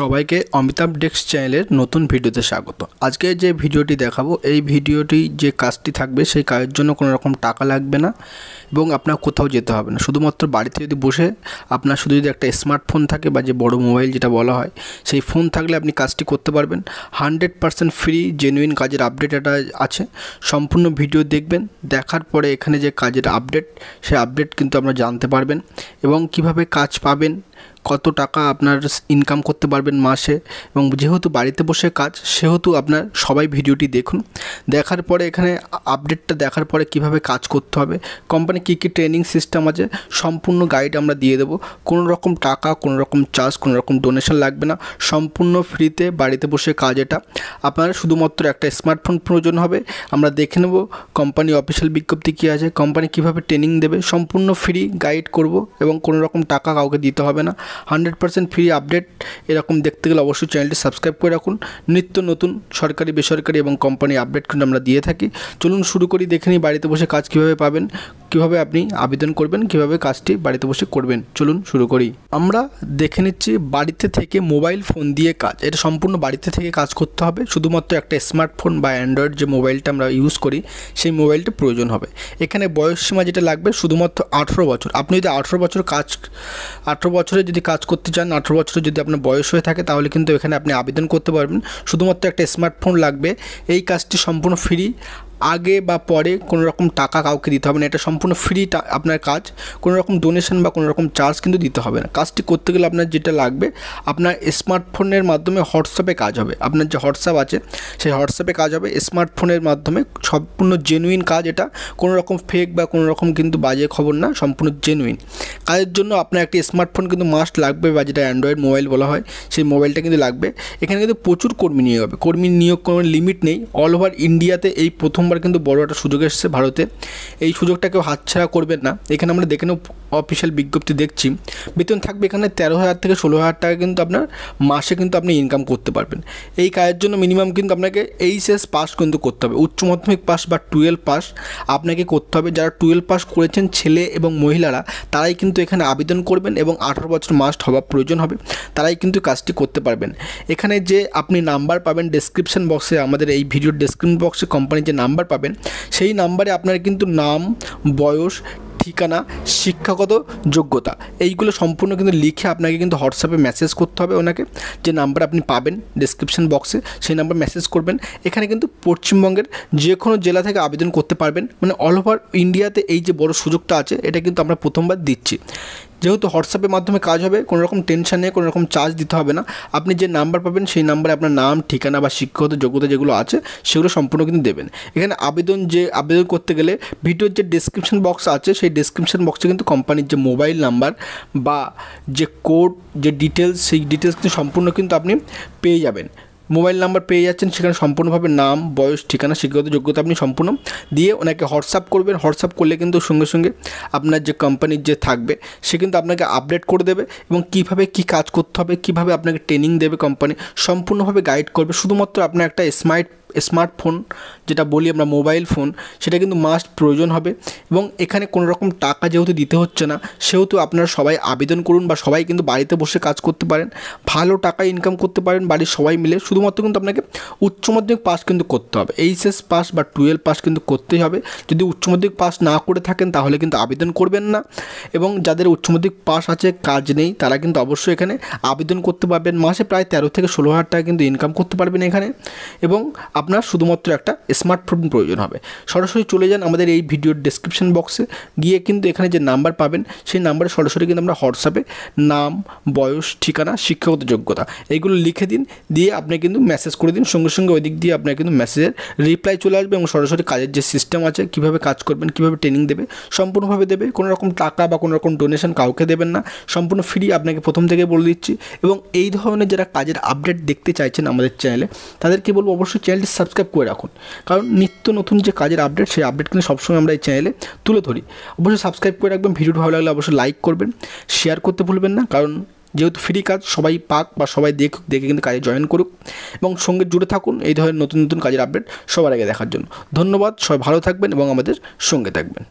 সবাইকে অমিতাভ ডেক্স চ্যানেলের নতুন ভিডিওতে স্বাগত আজকে যে ভিডিওটি দেখাবো এই ভিডিওটি যে কাজটি থাকবে সেই কাজের জন্য কোনো রকম টাকা লাগবে না এবং আপনার কোথাও যেতে হবে না শুধুমাত্র বাড়িতে যদি বসে আপনার শুধু যদি একটা স্মার্টফোন থাকে বা যে বড় মোবাইল যেটা বলা হয় সেই ফোন থাকলে আপনি কাজটি করতে পারবেন হানড্রেড পারসেন্ট ফ্রি জেনুইন কাজের আপডেট এটা আছে সম্পূর্ণ ভিডিও দেখবেন দেখার পরে এখানে যে কাজের আপডেট সেই আপডেট কিন্তু আপনারা জানতে পারবেন এবং কিভাবে কাজ পাবেন কত টাকা আপনার ইনকাম করতে পারবেন মাসে এবং যেহেতু বাড়িতে বসে কাজ সেহেতু আপনার সবাই ভিডিওটি দেখুন দেখার পরে এখানে আপডেটটা দেখার পরে কিভাবে কাজ করতে হবে কোম্পানি কী কী ট্রেনিং সিস্টেম আছে সম্পূর্ণ গাইড আমরা দিয়ে দেবো কোনো রকম টাকা কোনো রকম চার্জ কোনো রকম ডোনেশন লাগবে না সম্পূর্ণ ফ্রিতে বাড়িতে বসে কাজ এটা আপনার শুধুমাত্র একটা স্মার্টফোন প্রয়োজন হবে আমরা দেখে নেব কোম্পানি অফিসিয়াল বিজ্ঞপ্তি কী আছে কোম্পানি কীভাবে ট্রেনিং দেবে সম্পূর্ণ ফ্রি গাইড করব এবং কোনো রকম টাকা কাউকে দিতে হবে না না হান্ড্রেড পার্সেন্ট ফ্রি আপডেট এরকম দেখতে গেলে অবশ্যই চ্যানেলটি সাবস্ক্রাইব করে রাখুন নিত্য নতুন সরকারি বেসরকারি এবং কোম্পানি আপডেট কিন্তু আমরা দিয়ে থাকি চলুন শুরু করি দেখে নিই বাড়িতে বসে কাজ কীভাবে পাবেন কিভাবে আপনি আবেদন করবেন কিভাবে কাজটি বাড়িতে বসে করবেন চলুন শুরু করি আমরা দেখে নিচ্ছি বাড়িতে থেকে মোবাইল ফোন দিয়ে কাজ এটা সম্পূর্ণ বাড়িতে থেকে কাজ করতে হবে শুধুমাত্র একটা স্মার্টফোন বা অ্যান্ড্রয়েড যে মোবাইলটা আমরা ইউজ করি সেই মোবাইলটা প্রয়োজন হবে এখানে বয়স সীমা যেটা লাগবে শুধুমাত্র আঠেরো বছর আপনি যদি আঠেরো বছর কাজ আঠেরো বছরে যদি কাজ করতে চান আঠেরো বছরে যদি আপনার বয়স হয়ে থাকে তাহলে কিন্তু এখানে আপনি আবেদন করতে পারবেন শুধুমাত্র একটা স্মার্টফোন লাগবে এই কাজটি সম্পূর্ণ ফ্রি আগে বা পরে কোনো রকম টাকা কাউকে দিতে হবে না এটা সম্পূর্ণ ফ্রি আপনার কাজ কোনো রকম ডোনেশন বা কোনো রকম চার্জ কিন্তু দিতে হবে না কাজটি করতে গেলে আপনার যেটা লাগবে আপনার স্মার্টফোনের মাধ্যমে হোয়াটসঅ্যাপে কাজ হবে আপনার যে হোয়াটসঅ্যাপ আছে সেই হোয়াটসঅ্যাপে কাজ হবে স্মার্টফোনের মাধ্যমে সম্পূর্ণ জেনুইন কাজ এটা কোনো রকম ফেক বা কোনো রকম কিন্তু বাজে খবর না সম্পূর্ণ জেনুইন কাজের জন্য আপনার একটি স্মার্টফোন কিন্তু মাস্ট লাগবে বা যেটা অ্যান্ড্রয়েড মোবাইল বলা হয় সেই মোবাইলটা কিন্তু লাগবে এখানে কিন্তু প্রচুর কর্মী নিয়োগ হবে কর্মী নিয়োগ কোনো লিমিট নেই অল ওভার ইন্ডিয়াতে এই প্রথম প্রথমবার কিন্তু বড় একটা সুযোগ এসেছে ভারতে এই সুযোগটা কেউ হাতছাড়া করবেন না এখানে আমরা দেখে নেব অফিসিয়াল বিজ্ঞপ্তি দেখছি বেতন থাকবে এখানে তেরো হাজার থেকে ষোলো হাজার টাকা কিন্তু আপনার মাসে কিন্তু আপনি ইনকাম করতে পারবেন এই কাজের জন্য মিনিমাম কিন্তু আপনাকে এইচএস পাস কিন্তু করতে হবে উচ্চ মাধ্যমিক পাস বা টুয়েলভ পাস আপনাকে করতে হবে যারা টুয়েলভ পাস করেছেন ছেলে এবং মহিলারা তারাই কিন্তু এখানে আবেদন করবেন এবং আঠারো বছর মাস্ট হওয়া প্রয়োজন হবে তারাই কিন্তু কাজটি করতে পারবেন এখানে যে আপনি নাম্বার পাবেন ডেসক্রিপশন বক্সে আমাদের এই ভিডিওর ডেসক্রিপশন বক্সে কোম্পানির যে নাম্বার নাম্বার পাবেন সেই নাম্বারে আপনার কিন্তু নাম বয়স ঠিকানা শিক্ষাগত যোগ্যতা এইগুলো সম্পূর্ণ কিন্তু লিখে আপনাকে কিন্তু হোয়াটসঅ্যাপে মেসেজ করতে হবে ওনাকে যে নাম্বার আপনি পাবেন ডিসক্রিপশান বক্সে সেই নাম্বার মেসেজ করবেন এখানে কিন্তু পশ্চিমবঙ্গের যে কোনো জেলা থেকে আবেদন করতে পারবেন মানে অল ওভার ইন্ডিয়াতে এই যে বড় সুযোগটা আছে এটা কিন্তু আমরা প্রথমবার দিচ্ছি যেহেতু হোয়াটসঅ্যাপের মাধ্যমে কাজ হবে কোনো রকম টেনশন নেই কোনো রকম চার্জ দিতে হবে না আপনি যে নাম্বার পাবেন সেই নাম্বারে আপনার নাম ঠিকানা বা শিক্ষাগত যোগ্যতা যেগুলো আছে সেগুলো সম্পূর্ণ কিন্তু দেবেন এখানে আবেদন যে আবেদন করতে গেলে ভিডিওর যে ডেসক্রিপশন বক্স আছে সেই ডেসক্রিপশন বক্সে কিন্তু কোম্পানির যে মোবাইল নাম্বার বা যে কোড যে ডিটেলস সেই ডিটেলস কিন্তু সম্পূর্ণ কিন্তু আপনি পেয়ে যাবেন মোবাইল নাম্বার পেয়ে যাচ্ছেন সেখানে সম্পূর্ণভাবে নাম বয়স ঠিকানা শিক্ষাগত যোগ্যতা আপনি সম্পূর্ণ দিয়ে ওনাকে হোয়াটসঅ্যাপ করবেন হোয়াটসঅ্যাপ করলে কিন্তু সঙ্গে সঙ্গে আপনার যে কোম্পানির যে থাকবে সে কিন্তু আপনাকে আপডেট করে দেবে এবং কিভাবে কি কাজ করতে হবে কিভাবে আপনাকে ট্রেনিং দেবে কোম্পানি সম্পূর্ণভাবে গাইড করবে শুধুমাত্র আপনার একটা স্মার্ট স্মার্টফোন যেটা বলি আমরা মোবাইল ফোন সেটা কিন্তু মাস্ট প্রয়োজন হবে এবং এখানে কোনো রকম টাকা যেহেতু দিতে হচ্ছে না সেহেতু আপনারা সবাই আবেদন করুন বা সবাই কিন্তু বাড়িতে বসে কাজ করতে পারেন ভালো টাকা ইনকাম করতে পারেন বাড়ির সবাই মিলে শুধুমাত্র কিন্তু আপনাকে উচ্চ মাধ্যমিক পাস কিন্তু করতে হবে এইচএস পাস বা টুয়েলভ পাস কিন্তু করতেই হবে যদি উচ্চ মাধ্যমিক পাস না করে থাকেন তাহলে কিন্তু আবেদন করবেন না এবং যাদের উচ্চ মাধ্যমিক পাস আছে কাজ নেই তারা কিন্তু অবশ্যই এখানে আবেদন করতে পারবেন মাসে প্রায় তেরো থেকে ষোলো হাজার টাকা কিন্তু ইনকাম করতে পারবেন এখানে এবং আপনার শুধুমাত্র একটা স্মার্টফোন প্রয়োজন হবে সরাসরি চলে যান আমাদের এই ভিডিওর ডিসক্রিপশন বক্সে গিয়ে কিন্তু এখানে যে নাম্বার পাবেন সেই নাম্বারে সরাসরি কিন্তু আমরা হোয়াটসঅ্যাপে নাম বয়স ঠিকানা শিক্ষাগত যোগ্যতা এইগুলো লিখে দিন দিয়ে আপনি কিন্তু মেসেজ করে দিন সঙ্গে সঙ্গে ওই দিক দিয়ে আপনার কিন্তু মেসেজের রিপ্লাই চলে আসবে এবং সরাসরি কাজের যে সিস্টেম আছে কীভাবে কাজ করবেন কীভাবে ট্রেনিং দেবে সম্পূর্ণভাবে দেবে কোনো রকম টাকা বা কোনো রকম ডোনেশন কাউকে দেবেন না সম্পূর্ণ ফ্রি আপনাকে প্রথম থেকে বলে দিচ্ছি এবং এই ধরনের যারা কাজের আপডেট দেখতে চাইছেন আমাদের চ্যানেলে তাদেরকে বলবো অবশ্যই চ্যানেলটি সাবস্ক্রাইব করে রাখুন কারণ নিত্য নতুন যে কাজের আপডেট সেই আপডেট কিন্তু সবসময় আমরা এই চ্যানেলে তুলে ধরি অবশ্যই সাবস্ক্রাইব করে রাখবেন ভিডিওটি ভালো লাগলে অবশ্যই লাইক করবেন শেয়ার করতে ভুলবেন না কারণ যেহেতু ফ্রি কাজ সবাই পাক বা সবাই দেখুক দেখে কিন্তু কাজে জয়েন করুক এবং সঙ্গে জুড়ে থাকুন এই ধরনের নতুন নতুন কাজের আপডেট সবার আগে দেখার জন্য ধন্যবাদ সবাই ভালো থাকবেন এবং আমাদের সঙ্গে থাকবেন